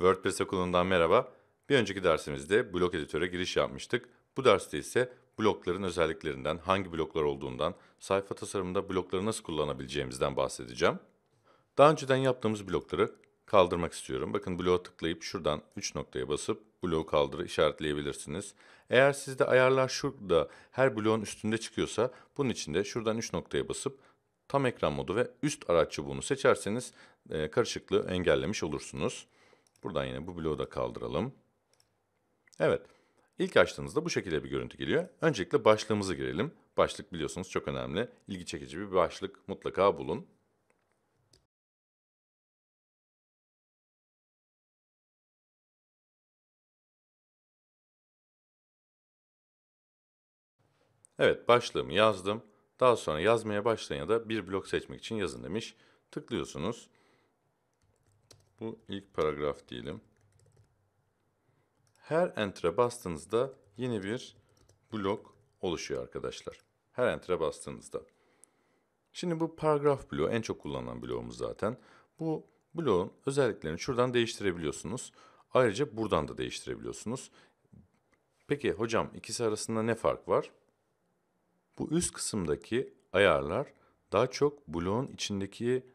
WordPress okulundan merhaba. Bir önceki dersimizde blok editöre giriş yapmıştık. Bu derste ise blokların özelliklerinden, hangi bloklar olduğundan, sayfa tasarımında blokları nasıl kullanabileceğimizden bahsedeceğim. Daha önceden yaptığımız blokları kaldırmak istiyorum. Bakın bloğa tıklayıp şuradan 3 noktaya basıp bloğu kaldır işaretleyebilirsiniz. Eğer sizde ayarlar şurada her bloğun üstünde çıkıyorsa bunun için de şuradan 3 noktaya basıp tam ekran modu ve üst araç çubuğunu seçerseniz e, karışıklığı engellemiş olursunuz. Buradan yine bu bloğu da kaldıralım. Evet. ilk açtığınızda bu şekilde bir görüntü geliyor. Öncelikle başlığımızı girelim. Başlık biliyorsunuz çok önemli. İlgi çekici bir başlık mutlaka bulun. Evet başlığımı yazdım. Daha sonra yazmaya başlayın ya da bir blok seçmek için yazın demiş. Tıklıyorsunuz. Bu ilk paragraf diyelim. Her enter'a bastığınızda yeni bir blok oluşuyor arkadaşlar. Her enter'a bastığınızda. Şimdi bu paragraf bloğu en çok kullanılan bloğumuz zaten. Bu bloğun özelliklerini şuradan değiştirebiliyorsunuz. Ayrıca buradan da değiştirebiliyorsunuz. Peki hocam ikisi arasında ne fark var? Bu üst kısımdaki ayarlar daha çok bloğun içindeki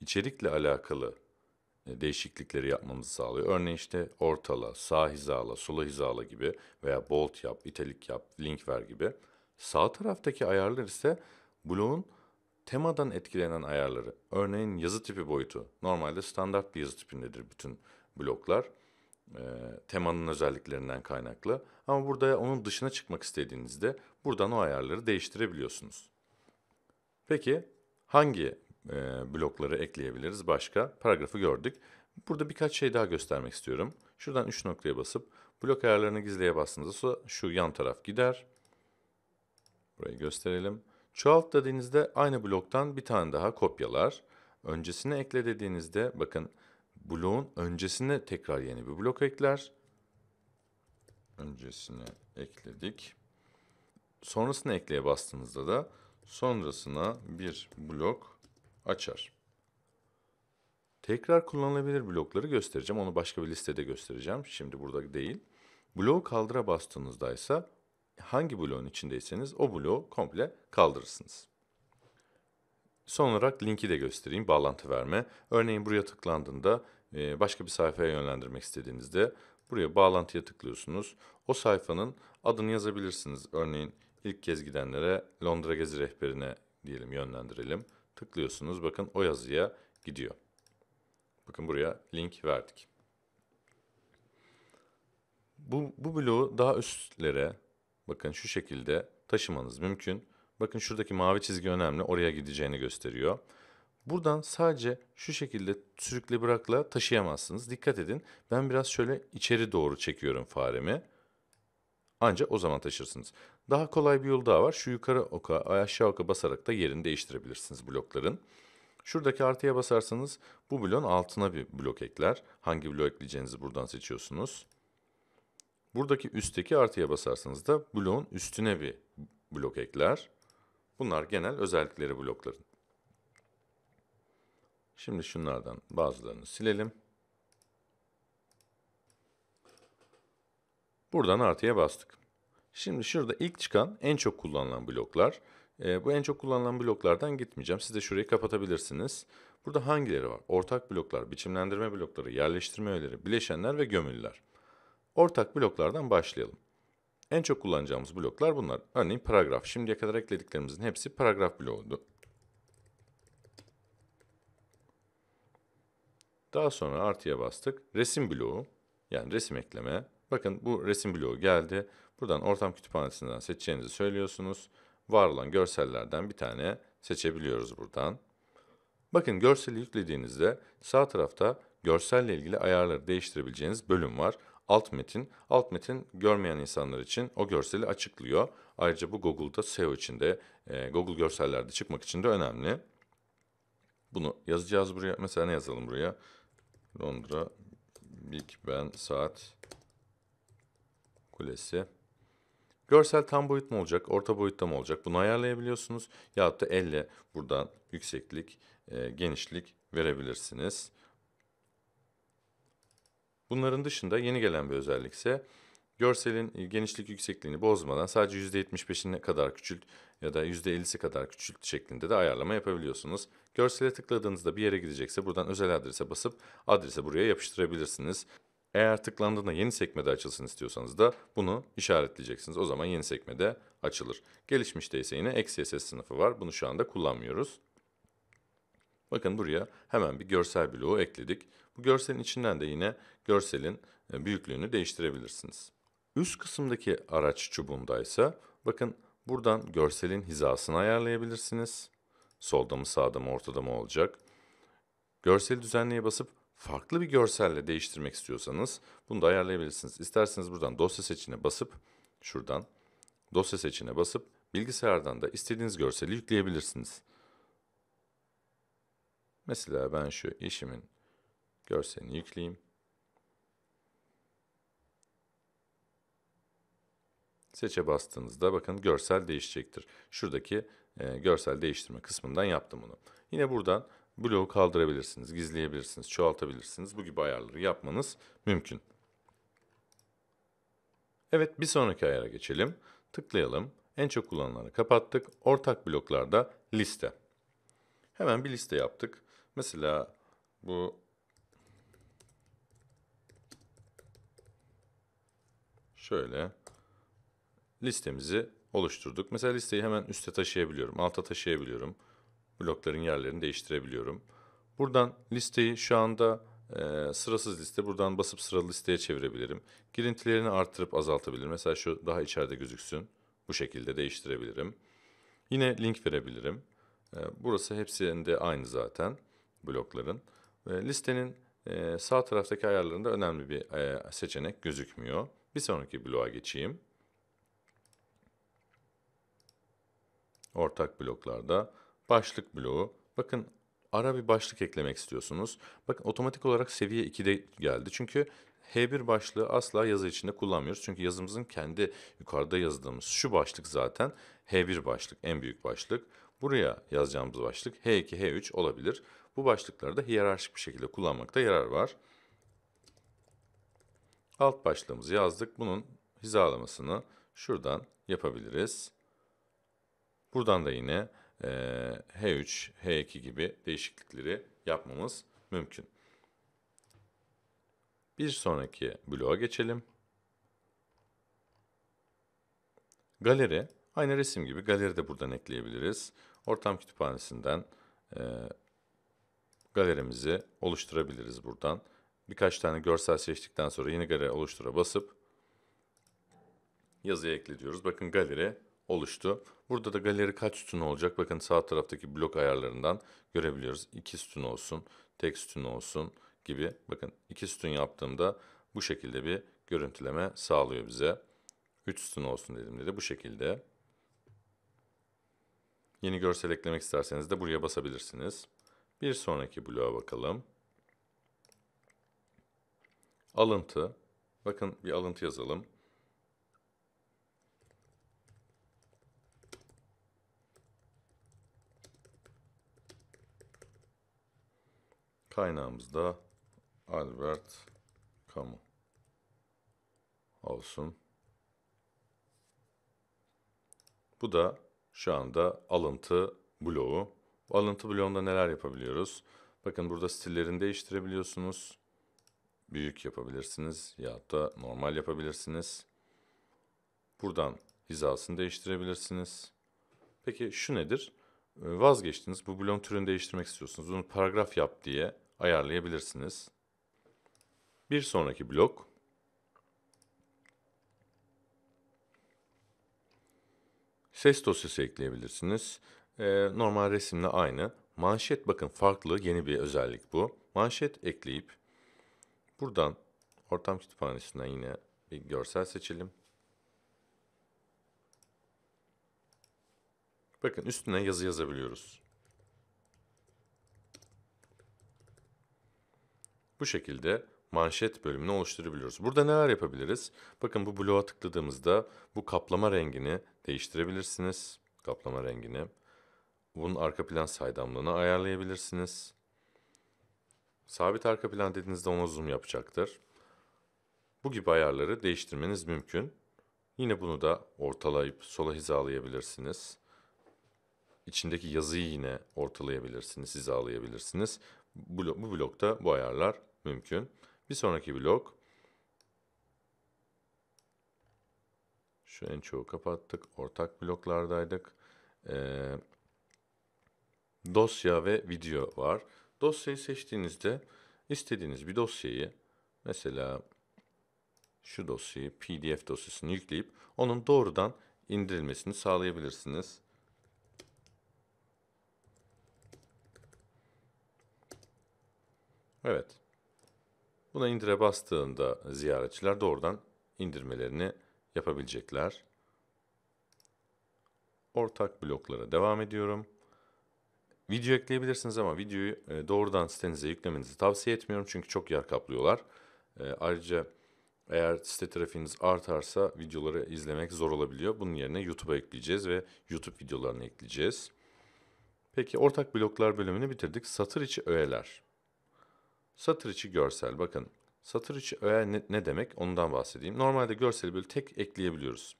içerikle alakalı e, değişiklikleri yapmamızı sağlıyor. Örneğin işte ortala, sağ hizala, sola hizala gibi veya bolt yap, italik yap, link ver gibi. Sağ taraftaki ayarlar ise bloğun temadan etkilenen ayarları. Örneğin yazı tipi boyutu. Normalde standart bir yazı tipindedir bütün bloklar. E, temanın özelliklerinden kaynaklı. Ama burada onun dışına çıkmak istediğinizde buradan o ayarları değiştirebiliyorsunuz. Peki hangi e, blokları ekleyebiliriz. Başka paragrafı gördük. Burada birkaç şey daha göstermek istiyorum. Şuradan 3 noktaya basıp blok ayarlarını gizleye bastığınızda şu yan taraf gider. Burayı gösterelim. Çoğalt dediğinizde aynı bloktan bir tane daha kopyalar. Öncesine ekle dediğinizde bakın bloğun öncesine tekrar yeni bir blok ekler. Öncesine ekledik. Sonrasına ekleye bastığınızda da sonrasına bir blok açar. Tekrar kullanılabilir blokları göstereceğim. Onu başka bir listede göstereceğim. Şimdi burada değil. Bloğu kaldıra bastığınızda ise hangi bloğun içindeyseniz o bloğu komple kaldırırsınız. Son olarak linki de göstereyim, bağlantı verme. Örneğin buraya tıklandığında e, başka bir sayfaya yönlendirmek istediğinizde buraya bağlantıya tıklıyorsunuz. O sayfanın adını yazabilirsiniz. Örneğin ilk kez gidenlere Londra Gezi Rehberine diyelim yönlendirelim tıklıyorsunuz. Bakın o yazıya gidiyor. Bakın buraya link verdik. Bu, bu bloğu daha üstlere bakın şu şekilde taşımanız mümkün. Bakın şuradaki mavi çizgi önemli. Oraya gideceğini gösteriyor. Buradan sadece şu şekilde sürükle bırakla taşıyamazsınız. Dikkat edin. Ben biraz şöyle içeri doğru çekiyorum faremi. Ancak o zaman taşırsınız. Daha kolay bir yol daha var. Şu yukarı oka, aşağı oka basarak da yerini değiştirebilirsiniz blokların. Şuradaki artıya basarsanız bu bloğun altına bir blok ekler. Hangi blok ekleyeceğinizi buradan seçiyorsunuz. Buradaki üstteki artıya basarsanız da bloğun üstüne bir blok ekler. Bunlar genel özellikleri blokların. Şimdi şunlardan bazılarını silelim. Buradan artıya bastık. Şimdi şurada ilk çıkan en çok kullanılan bloklar. E, bu en çok kullanılan bloklardan gitmeyeceğim. Siz de şurayı kapatabilirsiniz. Burada hangileri var? Ortak bloklar, biçimlendirme blokları, yerleştirme öğeleri, bileşenler ve gömülüler. Ortak bloklardan başlayalım. En çok kullanacağımız bloklar bunlar. Örneğin paragraf. Şimdiye kadar eklediklerimizin hepsi paragraf bloğuydu. Daha sonra artıya bastık. Resim bloğu yani resim ekleme, Bakın bu resim bloğu geldi. Buradan ortam kütüphanesinden seçeceğinizi söylüyorsunuz. Var olan görsellerden bir tane seçebiliyoruz buradan. Bakın görseli yüklediğinizde sağ tarafta görselle ilgili ayarları değiştirebileceğiniz bölüm var. Alt metin, alt metin görmeyen insanlar için o görseli açıklıyor. Ayrıca bu Google'da SEO için de, e, Google görsellerde çıkmak için de önemli. Bunu yazacağız buraya. Mesela ne yazalım buraya? Londra Big Ben saat Kulesi. Görsel tam boyut mu olacak, orta boyutta mı olacak bunu ayarlayabiliyorsunuz. Yahut da elle buradan yükseklik, e, genişlik verebilirsiniz. Bunların dışında yeni gelen bir özellik ise görselin genişlik yüksekliğini bozmadan sadece %75'ine kadar küçült ya da %50'si kadar küçült şeklinde de ayarlama yapabiliyorsunuz. Görsele tıkladığınızda bir yere gidecekse buradan özel adrese basıp adrese buraya yapıştırabilirsiniz. Eğer tıklandığında yeni sekmede açılsın istiyorsanız da bunu işaretleyeceksiniz. O zaman yeni sekmede açılır. Gelişmişte ise yine XSS sınıfı var. Bunu şu anda kullanmıyoruz. Bakın buraya hemen bir görsel bloğu ekledik. Bu görselin içinden de yine görselin e, büyüklüğünü değiştirebilirsiniz. Üst kısımdaki araç çubuğunda ise bakın buradan görselin hizasını ayarlayabilirsiniz. Solda mı sağda mı ortada mı olacak. Görseli düzenleye basıp farklı bir görselle değiştirmek istiyorsanız bunu da ayarlayabilirsiniz. İsterseniz buradan dosya seçine basıp şuradan dosya seçine basıp bilgisayardan da istediğiniz görseli yükleyebilirsiniz. Mesela ben şu işimin görselini yükleyeyim. Seçe bastığınızda bakın görsel değişecektir. Şuradaki e, görsel değiştirme kısmından yaptım bunu. Yine buradan bloğu kaldırabilirsiniz, gizleyebilirsiniz, çoğaltabilirsiniz. Bu gibi ayarları yapmanız mümkün. Evet bir sonraki ayara geçelim. Tıklayalım. En çok kullanılanı kapattık. Ortak bloklarda liste. Hemen bir liste yaptık. Mesela bu şöyle listemizi oluşturduk. Mesela listeyi hemen üste taşıyabiliyorum, alta taşıyabiliyorum blokların yerlerini değiştirebiliyorum. Buradan listeyi şu anda e, sırasız liste buradan basıp sıralı listeye çevirebilirim. Girintilerini arttırıp azaltabilirim. Mesela şu daha içeride gözüksün. Bu şekilde değiştirebilirim. Yine link verebilirim. E, burası hepsinde aynı zaten blokların. E, listenin e, sağ taraftaki ayarlarında önemli bir e, seçenek gözükmüyor. Bir sonraki bloğa geçeyim. Ortak bloklarda Başlık bloğu. Bakın ara bir başlık eklemek istiyorsunuz. Bakın otomatik olarak seviye 2'de geldi. Çünkü H1 başlığı asla yazı içinde kullanmıyoruz. Çünkü yazımızın kendi yukarıda yazdığımız şu başlık zaten H1 başlık, en büyük başlık. Buraya yazacağımız başlık H2, H3 olabilir. Bu başlıkları da hiyerarşik bir şekilde kullanmakta yarar var. Alt başlığımızı yazdık. Bunun hizalamasını şuradan yapabiliriz. Buradan da yine H3, ee, H2 gibi değişiklikleri yapmamız mümkün. Bir sonraki bloğa geçelim. Galeri, aynı resim gibi galeri de buradan ekleyebiliriz. Ortam kütüphanesinden e, galerimizi oluşturabiliriz buradan. Birkaç tane görsel seçtikten sonra yeni galeri oluştura basıp yazıya ekle diyoruz. Bakın galeri oluştu. Burada da galeri kaç sütun olacak? Bakın sağ taraftaki blok ayarlarından görebiliyoruz. 2 sütun olsun, tek sütun olsun gibi. Bakın 2 sütun yaptığımda bu şekilde bir görüntüleme sağlıyor bize. 3 sütun olsun dedim de bu şekilde. Yeni görsel eklemek isterseniz de buraya basabilirsiniz. Bir sonraki bloğa bakalım. Alıntı. Bakın bir alıntı yazalım. Kaynağımız da Albert Camus olsun. Bu da şu anda alıntı bloğu. Bu alıntı bloğunda neler yapabiliyoruz? Bakın burada stillerini değiştirebiliyorsunuz. Büyük yapabilirsiniz ya da normal yapabilirsiniz. Buradan hizasını değiştirebilirsiniz. Peki şu nedir? Ee, vazgeçtiniz. Bu bloğun türünü değiştirmek istiyorsunuz. Bunu paragraf yap diye ayarlayabilirsiniz. Bir sonraki blok ses dosyası ekleyebilirsiniz. Ee, normal resimle aynı. Manşet bakın farklı yeni bir özellik bu. Manşet ekleyip buradan ortam kütüphanesinden yine bir görsel seçelim. Bakın üstüne yazı yazabiliyoruz. Bu şekilde manşet bölümünü oluşturabiliyoruz. Burada neler yapabiliriz? Bakın bu bloğa tıkladığımızda bu kaplama rengini değiştirebilirsiniz. Kaplama rengini. Bunun arka plan saydamlığını ayarlayabilirsiniz. Sabit arka plan dediğinizde ona zoom yapacaktır. Bu gibi ayarları değiştirmeniz mümkün. Yine bunu da ortalayıp sola hizalayabilirsiniz. İçindeki yazıyı yine ortalayabilirsiniz, hizalayabilirsiniz. Bu blokta bu ayarlar mümkün. Bir sonraki blok. Şu en çoğu kapattık. Ortak bloklardaydık. Ee, dosya ve video var. Dosyayı seçtiğinizde istediğiniz bir dosyayı mesela şu dosyayı PDF dosyasını yükleyip onun doğrudan indirilmesini sağlayabilirsiniz. Evet. Buna indire bastığında ziyaretçiler doğrudan indirmelerini yapabilecekler. Ortak bloklara devam ediyorum. Video ekleyebilirsiniz ama videoyu e, doğrudan sitenize yüklemenizi tavsiye etmiyorum çünkü çok yer kaplıyorlar. E, ayrıca eğer site trafiğiniz artarsa videoları izlemek zor olabiliyor. Bunun yerine YouTube'a ekleyeceğiz ve YouTube videolarını ekleyeceğiz. Peki ortak bloklar bölümünü bitirdik. Satır içi öğeler. Satır içi görsel bakın. Satır içi öğe ne, ne demek ondan bahsedeyim. Normalde görseli böyle tek ekleyebiliyoruz.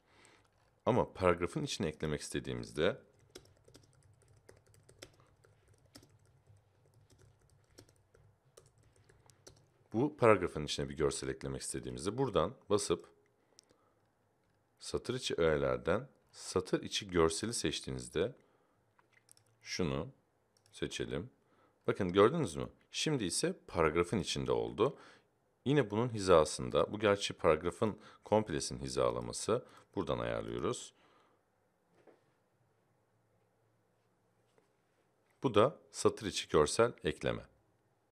Ama paragrafın içine eklemek istediğimizde bu paragrafın içine bir görsel eklemek istediğimizde buradan basıp satır içi öğelerden satır içi görseli seçtiğinizde şunu seçelim. Bakın gördünüz mü? Şimdi ise paragrafın içinde oldu. Yine bunun hizasında, bu gerçi paragrafın komplesinin hizalaması. Buradan ayarlıyoruz. Bu da satır içi görsel ekleme.